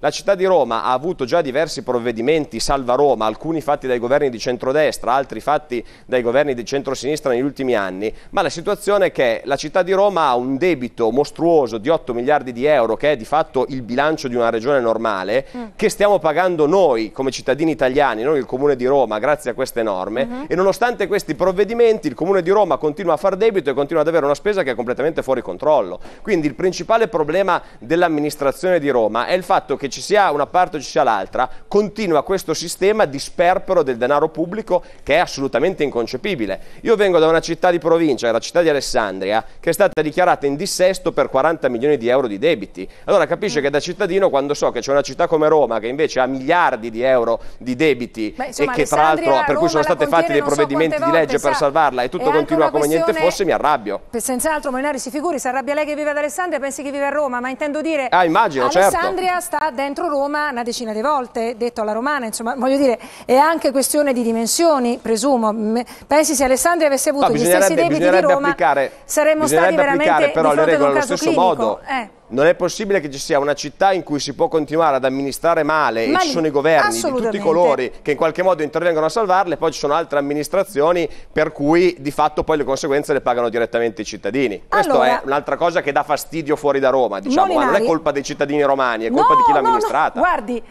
La città di Roma ha avuto già diversi provvedimenti salva Roma, alcuni fatti dai governi di centrodestra, altri fatti dai governi di centrosinistra negli ultimi anni, ma la situazione è che la città di Roma ha un debito mostruoso di 8 miliardi di euro, che è di fatto il bilancio di una regione normale, mm. che stiamo pagando noi come cittadini italiani, non il Comune di Roma, grazie a queste norme, mm -hmm. e nonostante questi provvedimenti il Comune di Roma continua a far debito e continua ad avere una spesa che è completamente fuori controllo. Quindi il principale problema dell'amministrazione di Roma è il fatto che che ci sia una parte o ci sia l'altra, continua questo sistema di sperpero del denaro pubblico che è assolutamente inconcepibile. Io vengo da una città di provincia, la città di Alessandria, che è stata dichiarata in dissesto per 40 milioni di euro di debiti. Allora capisce che da cittadino, quando so che c'è una città come Roma, che invece ha miliardi di euro di debiti Beh, insomma, e che tra l'altro per cui sono stati fatti dei provvedimenti so di legge volte, per salvarla e tutto continua come niente fosse, mi arrabbio. Senz'altro, Molinari si figuri, si arrabbia lei che vive ad Alessandria, pensi che vive a Roma, ma intendo dire... Ah, immagino, certo. Alessandria certo. sta dentro Roma una decina di volte, detto alla romana, insomma, voglio dire, è anche questione di dimensioni, presumo. Pensi se Alessandria avesse avuto no, gli stessi debiti di Roma, saremmo stati veramente però di fronte le regole allo stesso clinico. modo. Eh. Non è possibile che ci sia una città in cui si può continuare ad amministrare male Ma e ci sono i governi di tutti i colori che in qualche modo intervengono a salvarle, e poi ci sono altre amministrazioni per cui di fatto poi le conseguenze le pagano direttamente i cittadini. Questa allora, è un'altra cosa che dà fastidio fuori da Roma, diciamo, Molinari, Ma non è colpa dei cittadini romani, è colpa no, di chi l'ha amministrata. no, guardi,